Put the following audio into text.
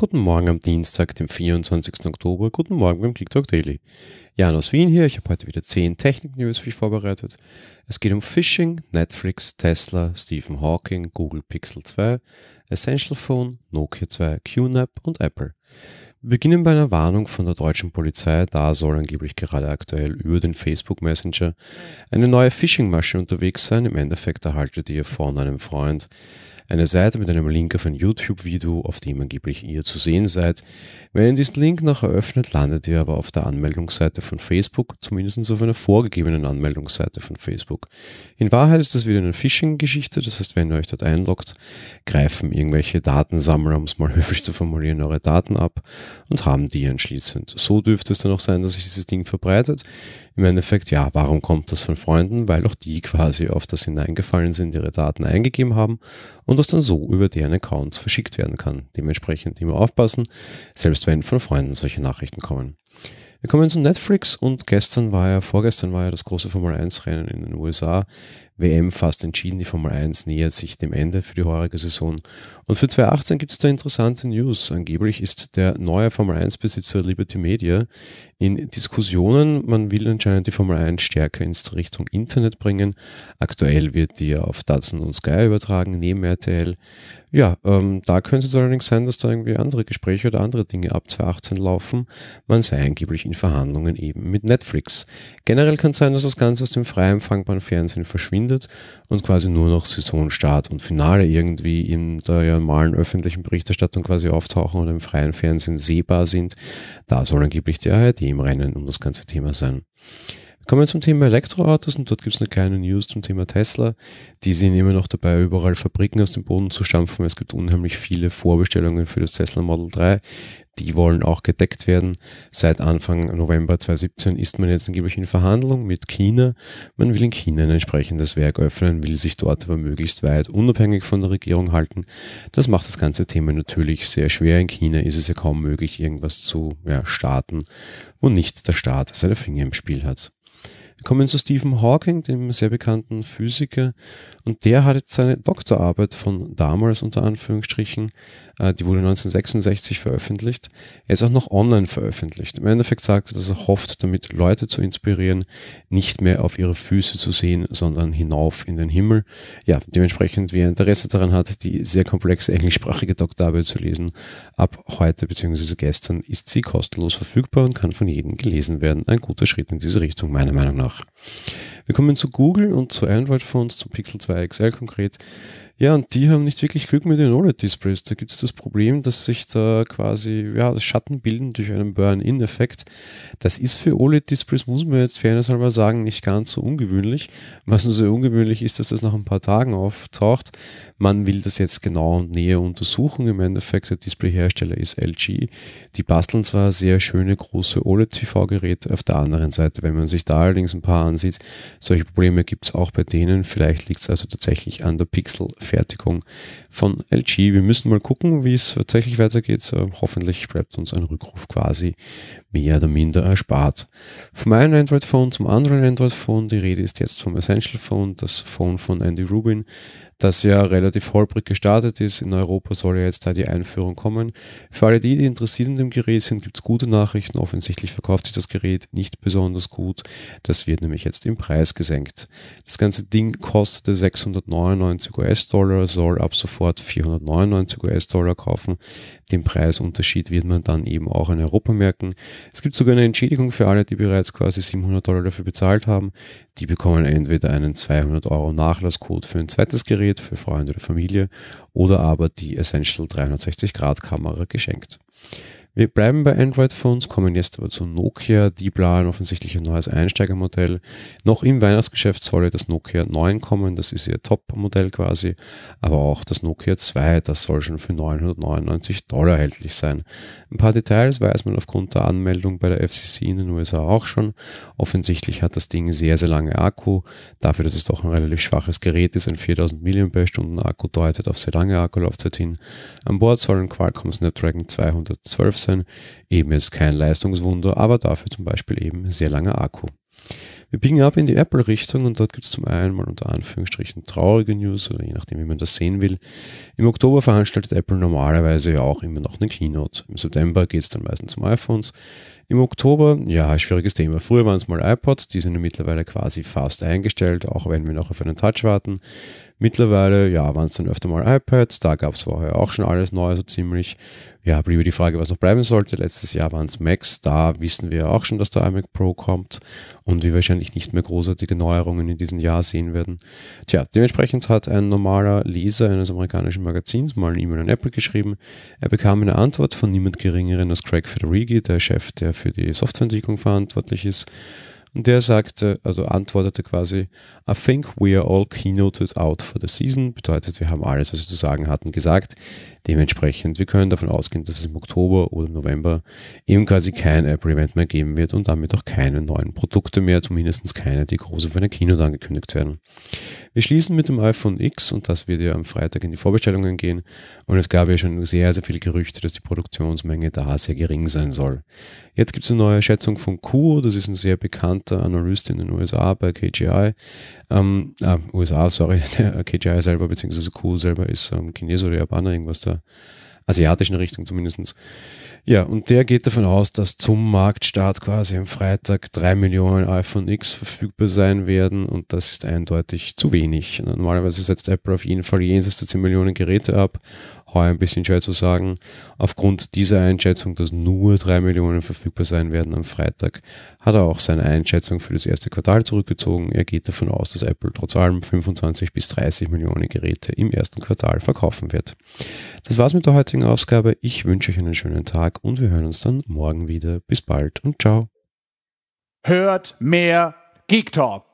Guten Morgen am Dienstag, dem 24. Oktober. Guten Morgen beim ClickTalk Daily. Jan aus Wien hier. Ich habe heute wieder 10 Technik-News für dich vorbereitet. Es geht um Phishing, Netflix, Tesla, Stephen Hawking, Google Pixel 2, Essential Phone, Nokia 2, QNAP und Apple. Wir beginnen bei einer Warnung von der deutschen Polizei. Da soll angeblich gerade aktuell über den Facebook Messenger eine neue Phishing-Masche unterwegs sein. Im Endeffekt erhaltet ihr von einem Freund eine Seite mit einem Link auf ein YouTube-Video, auf dem angeblich ihr zu sehen seid. Wenn ihr diesen Link noch eröffnet, landet ihr aber auf der Anmeldungsseite von Facebook, zumindest auf einer vorgegebenen Anmeldungsseite von Facebook. In Wahrheit ist das wieder eine Phishing-Geschichte, das heißt, wenn ihr euch dort einloggt, greifen irgendwelche Datensammler, um es mal höflich zu formulieren, eure Daten ab und haben die anschließend. So dürfte es dann auch sein, dass sich dieses Ding verbreitet. Im Endeffekt, ja, warum kommt das von Freunden? Weil auch die quasi auf das hineingefallen sind, ihre Daten eingegeben haben und das dann so über deren Accounts verschickt werden kann. Dementsprechend immer aufpassen, selbst wenn von Freunden solche Nachrichten kommen. Wir kommen zu Netflix und gestern war ja, vorgestern war ja das große Formel 1 Rennen in den USA. WM fast entschieden. Die Formel 1 nähert sich dem Ende für die heurige Saison. Und für 2018 gibt es da interessante News. Angeblich ist der neue Formel 1-Besitzer Liberty Media in Diskussionen. Man will anscheinend die Formel 1 stärker in Richtung Internet bringen. Aktuell wird die auf Datsun und Sky übertragen, neben RTL. Ja, ähm, da könnte es allerdings sein, dass da irgendwie andere Gespräche oder andere Dinge ab 2018 laufen. Man sei angeblich in Verhandlungen eben mit Netflix. Generell kann es sein, dass das Ganze aus dem frei empfangbaren Fernsehen verschwindet stattfindet und quasi nur noch Saisonstart und Finale irgendwie in der normalen öffentlichen Berichterstattung quasi auftauchen oder im freien Fernsehen sehbar sind. Da soll angeblich die ARD im Rennen um das ganze Thema sein. Kommen wir zum Thema Elektroautos und dort gibt es eine kleine News zum Thema Tesla. Die sind immer noch dabei, überall Fabriken aus dem Boden zu stampfen. Es gibt unheimlich viele Vorbestellungen für das Tesla Model 3. Die wollen auch gedeckt werden. Seit Anfang November 2017 ist man jetzt angeblich in Verhandlung mit China. Man will in China ein entsprechendes Werk öffnen, will sich dort aber möglichst weit unabhängig von der Regierung halten. Das macht das ganze Thema natürlich sehr schwer. In China ist es ja kaum möglich, irgendwas zu ja, starten, wo nicht der Staat seine Finger im Spiel hat kommen zu Stephen Hawking, dem sehr bekannten Physiker, und der hat jetzt seine Doktorarbeit von damals unter Anführungsstrichen, äh, die wurde 1966 veröffentlicht, er ist auch noch online veröffentlicht. Im Endeffekt sagt er, dass er hofft, damit Leute zu inspirieren, nicht mehr auf ihre Füße zu sehen, sondern hinauf in den Himmel. Ja, dementsprechend, wer Interesse daran hat, die sehr komplexe englischsprachige Doktorarbeit zu lesen, ab heute bzw. gestern ist sie kostenlos verfügbar und kann von jedem gelesen werden. Ein guter Schritt in diese Richtung, meiner Meinung nach nach. Wir kommen zu Google und zu Android-Phones, zu Pixel 2 XL konkret. Ja, und die haben nicht wirklich Glück mit den OLED-Displays. Da gibt es das Problem, dass sich da quasi ja, Schatten bilden durch einen Burn-In-Effekt. Das ist für OLED-Displays, muss man jetzt fairnesshalber sagen, nicht ganz so ungewöhnlich. Was nur so ungewöhnlich ist, dass das nach ein paar Tagen auftaucht. Man will das jetzt genau und näher untersuchen. Im Endeffekt, der Displayhersteller ist LG. Die basteln zwar sehr schöne große OLED-TV-Geräte, auf der anderen Seite, wenn man sich da allerdings ein paar ansieht, solche Probleme gibt es auch bei denen. Vielleicht liegt es also tatsächlich an der Pixel Fertigung von LG. Wir müssen mal gucken, wie es tatsächlich weitergeht. Äh, hoffentlich bleibt uns ein Rückruf quasi mehr oder minder erspart. Vom einen Android Phone zum anderen Android Phone. Die Rede ist jetzt vom Essential Phone, das Phone von Andy Rubin, das ja relativ holprig gestartet ist. In Europa soll ja jetzt da die Einführung kommen. Für alle die, die interessiert in dem Gerät sind, gibt es gute Nachrichten. Offensichtlich verkauft sich das Gerät nicht besonders gut. Das wird nämlich jetzt im Preis gesenkt. Das ganze Ding kostete 699 US-Dollar us soll ab sofort 499 US-Dollar kaufen. Den Preisunterschied wird man dann eben auch in Europa merken. Es gibt sogar eine Entschädigung für alle, die bereits quasi 700 Dollar dafür bezahlt haben. Die bekommen entweder einen 200 Euro Nachlasscode für ein zweites Gerät, für Freunde oder Familie, oder aber die Essential 360 Grad Kamera geschenkt. Wir bleiben bei Android-Phones, kommen jetzt aber zu Nokia. Die planen offensichtlich ein neues Einsteigermodell. Noch im Weihnachtsgeschäft soll das Nokia 9 kommen, das ist ihr Top-Modell quasi. Aber auch das Nokia 2, das soll schon für 999 Dollar erhältlich sein. Ein paar Details weiß man aufgrund der Anmeldung bei der FCC in den USA auch schon. Offensichtlich hat das Ding sehr, sehr lange Akku. Dafür, dass es doch ein relativ schwaches Gerät ist, ein 4000 mAh Akku deutet auf sehr lange Akkulaufzeit hin. An Bord sollen Qualcomm Snapdragon 212 sein. Eben jetzt kein Leistungswunder, aber dafür zum Beispiel eben sehr langer Akku. Wir biegen ab in die Apple-Richtung und dort gibt es zum einen mal unter Anführungsstrichen traurige News oder je nachdem, wie man das sehen will. Im Oktober veranstaltet Apple normalerweise ja auch immer noch eine Keynote. Im September geht es dann meistens um iPhones. Im Oktober, ja, schwieriges Thema. Früher waren es mal iPods, die sind mittlerweile quasi fast eingestellt, auch wenn wir noch auf einen Touch warten. Mittlerweile, ja, waren es dann öfter mal iPads, da gab es vorher auch schon alles neu, so ziemlich. Ja, bliebe die Frage, was noch bleiben sollte. Letztes Jahr waren es Macs, da wissen wir auch schon, dass der iMac Pro kommt und wir wahrscheinlich nicht mehr großartige Neuerungen in diesem Jahr sehen werden. Tja, dementsprechend hat ein normaler Leser eines amerikanischen Magazins mal eine E-Mail an Apple geschrieben. Er bekam eine Antwort von niemand Geringeren als Craig Federighi, der Chef, der für die Softwareentwicklung verantwortlich ist. Und der sagte, also antwortete quasi, I think we are all keynoted out for the season. Bedeutet, wir haben alles, was wir zu sagen hatten, gesagt. Dementsprechend, wir können davon ausgehen, dass es im Oktober oder November eben quasi kein Apple-Event mehr geben wird und damit auch keine neuen Produkte mehr, zumindest keine, die groß auf einer Keynote angekündigt werden. Wir schließen mit dem iPhone X und das wird ja am Freitag in die Vorbestellungen gehen. Und es gab ja schon sehr, sehr viele Gerüchte, dass die Produktionsmenge da sehr gering sein soll. Jetzt gibt es eine neue Schätzung von Q, das ist ein sehr bekannter Hunter Analyst in den USA bei KGI. Ähm, ah, USA, sorry, der KGI selber, beziehungsweise Q selber ist ähm, Chinese oder Japaner, irgendwas da asiatischen Richtung zumindest. Ja, und der geht davon aus, dass zum Marktstart quasi am Freitag 3 Millionen iPhone X verfügbar sein werden und das ist eindeutig zu wenig. Normalerweise setzt Apple auf jeden Fall jenseits der 10 Millionen Geräte ab. Heuer ein bisschen schwer zu sagen. Aufgrund dieser Einschätzung, dass nur 3 Millionen verfügbar sein werden am Freitag, hat er auch seine Einschätzung für das erste Quartal zurückgezogen. Er geht davon aus, dass Apple trotz allem 25 bis 30 Millionen Geräte im ersten Quartal verkaufen wird. Das war's mit der heutigen heutigen Ausgabe. Ich wünsche euch einen schönen Tag und wir hören uns dann morgen wieder. Bis bald und ciao. Hört mehr Geek Talk.